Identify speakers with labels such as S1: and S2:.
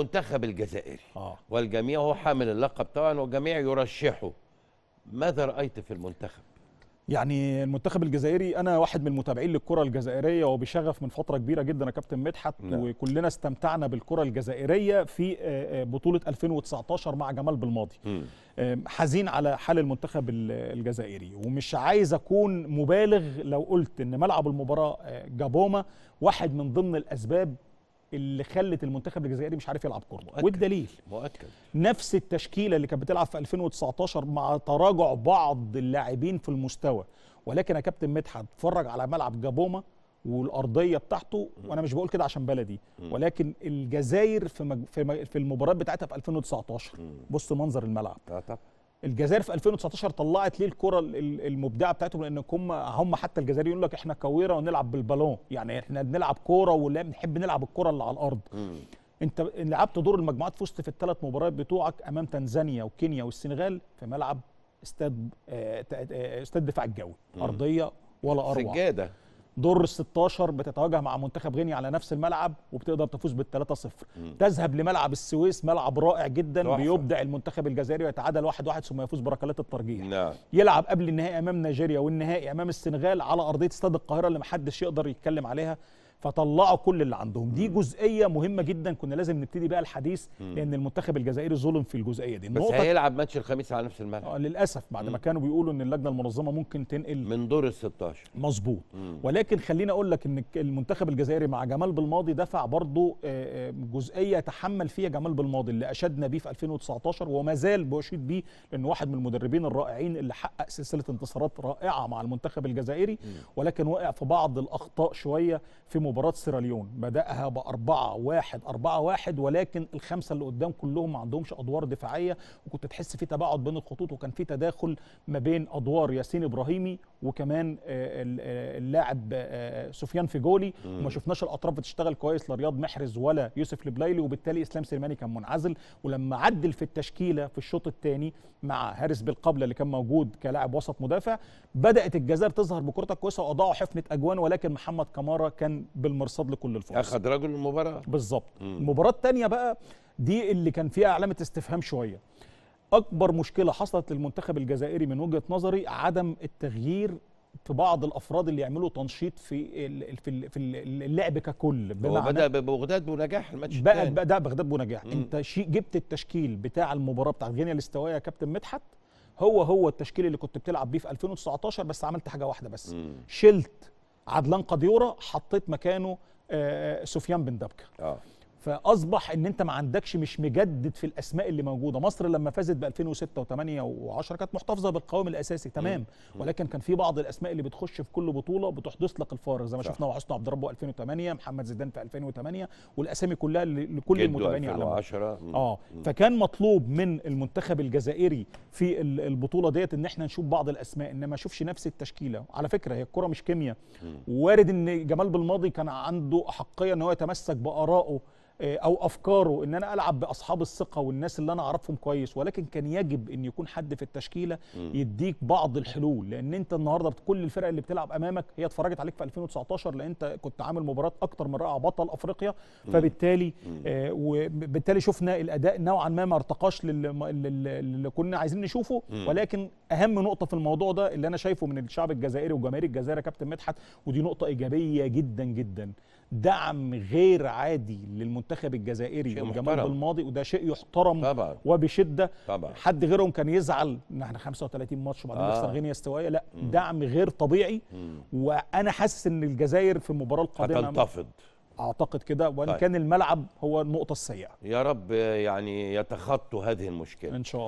S1: المنتخب الجزائري آه. والجميع هو حامل اللقب طبعا والجميع يرشحه ماذا رأيت في المنتخب؟ يعني المنتخب الجزائري انا واحد من المتابعين للكره الجزائريه وبشغف من فتره كبيره جدا يا كابتن مدحت نعم. وكلنا استمتعنا بالكره الجزائريه في آه، آه، بطوله 2019 مع جمال بالماضي م. حزين على حال المنتخب الجزائري ومش عايز اكون مبالغ لو قلت ان ملعب المباراه آه، جابوما واحد من ضمن الاسباب اللي خلت المنتخب الجزائري مش عارف يلعب كوره والدليل مؤكد نفس التشكيله اللي كانت بتلعب في 2019 مع تراجع بعض اللاعبين في المستوى ولكن يا كابتن مدحت اتفرج على ملعب جابوما والارضيه بتاعته وانا مش بقول كده عشان بلدي ولكن الجزائر في مج... في, في المباراه بتاعتها في 2019 بص منظر الملعب الجزائر في 2019 طلعت ليه الكره المبدعه بتاعتهم لان هم هم حتى الجزائريين يقول لك احنا كويره ونلعب بالبالون يعني احنا بنلعب كوره بنحب نلعب الكره اللي على الارض مم. انت لعبت دور المجموعات فزت في الثلاث مباريات بتوعك امام تنزانيا وكينيا والسنغال في ملعب استاد آه، آه، استاد دفاع الجوي ارضيه ولا اروع سجاده دور 16 بتتواجه مع منتخب غينيا على نفس الملعب وبتقدر تفوز بال 3-0 تذهب لملعب السويس ملعب رائع جدا تحفة. بيبدع المنتخب الجزائري ويتعادل 1-1 ثم يفوز بركلات الترجيح نعم. يلعب قبل النهائي امام نيجيريا والنهائي امام السنغال على ارضيه استاد القاهره اللي محدش يقدر يتكلم عليها فطلعوا كل اللي عندهم دي جزئيه مهمه جدا كنا لازم نبتدي بقى الحديث لان المنتخب الجزائري ظلم في الجزئيه دي بس هيلعب ماتش الخميس على نفس الملعب آه، للاسف بعد ما كانوا بيقولوا ان اللجنه المنظمه ممكن تنقل من دور ال 16 مظبوط ولكن خليني اقول لك ان المنتخب الجزائري مع جمال بالماضي دفع برضه آه، آه، جزئيه تحمل فيها جمال بالماضي اللي اشدنا بيه في 2019 وما زال بشيد بيه لانه واحد من المدربين الرائعين اللي حقق سلسله انتصارات رائعه مع المنتخب الجزائري ولكن وقع في بعض الاخطاء شويه في مباراة سيراليون بدأها بأربعة واحد أربعة واحد ولكن الخمسة اللي قدام كلهم ما عندهمش أدوار دفاعية وكنت تحس في تباعد بين الخطوط وكان في تداخل ما بين أدوار ياسين إبراهيمي وكمان آه، اللاعب آه، آه، سفيان فيجولي وما شفناش الاطراف بتشتغل كويس لا رياض محرز ولا يوسف البلايلي وبالتالي اسلام سليماني كان منعزل ولما عدل في التشكيله في الشوط الثاني مع هارس بالقبله اللي كان موجود كلاعب وسط مدافع بدات الجزائر تظهر بكرتها كويسه واضاعوا حفنه اجوان ولكن محمد كمارا كان بالمرصاد لكل الفرص اخذ رجل المباراه بالظبط المباراه الثانيه بقى دي اللي كان فيها علامه استفهام شويه اكبر مشكله حصلت للمنتخب الجزائري من وجهه نظري عدم التغيير في بعض الافراد اللي يعملوا تنشيط في في في اللعب ككل هو بدا ببغداد بنجاح الماتش بقى بدا بغداد بنجاح مم. انت شيء جبت التشكيل بتاع المباراه بتاع غينيا الاستوائيه يا كابتن مدحت هو هو التشكيل اللي كنت بتلعب بيه في 2019 بس عملت حاجه واحده بس مم. شلت عدلان قديوره حطيت مكانه آه سفيان بن دبكه آه. فاصبح ان انت ما عندكش مش مجدد في الاسماء اللي موجوده مصر لما فازت ب 2006 و8 و10 كانت محتفظه بالقوام الاساسي تمام مم. ولكن كان في بعض الاسماء اللي بتخش في كل بطوله بتحدث لك الفارق زي ما شفنا حسني عبد ربه 2008 محمد زيدان في 2008 والاسامي كلها لكل المتبني على اه فكان مطلوب من المنتخب الجزائري في البطوله ديت ان احنا نشوف بعض الاسماء ان ما اشوفش نفس التشكيله على فكره هي الكره مش كيمياء وارد ان جمال بالماضي كان عنده احقيه ان هو يتمسك بارائه آه، او افكاره ان انا العب باصحاب الثقه والناس اللي انا اعرفهم كويس ولكن كان يجب ان يكون حد في التشكيله يديك بعض الحلول لان انت النهارده كل الفرق اللي بتلعب امامك هي اتفرجت عليك في 2019 لان انت كنت عامل مباراه اكتر من رائعه بطل افريقيا فبالتالي آه، وبالتالي شفنا الاداء نوعا ما ما ارتقاش اللي كنا عايزين نشوفه ولكن اهم نقطه في الموضوع ده اللي انا شايفه من الشعب الجزائري وجماهير الجزائر يا كابتن مدحت ودي نقطه ايجابيه جدا جدا دعم غير عادي للمنتخب المنتخب الجزائري وجمال بالماضي وده شيء يحترم طبعا. وبشده طبعا. حد غيرهم كان يزعل ان احنا 35 ماتش وبعدين نخسر آه. غينيا استوائيه لا مم. دعم غير طبيعي مم. وانا حاسس ان الجزائر في المباراه القادمه هتنتفض اعتقد كده وان طيب. كان الملعب هو النقطه السيئه يا رب يعني يتخطوا هذه المشكله ان شاء الله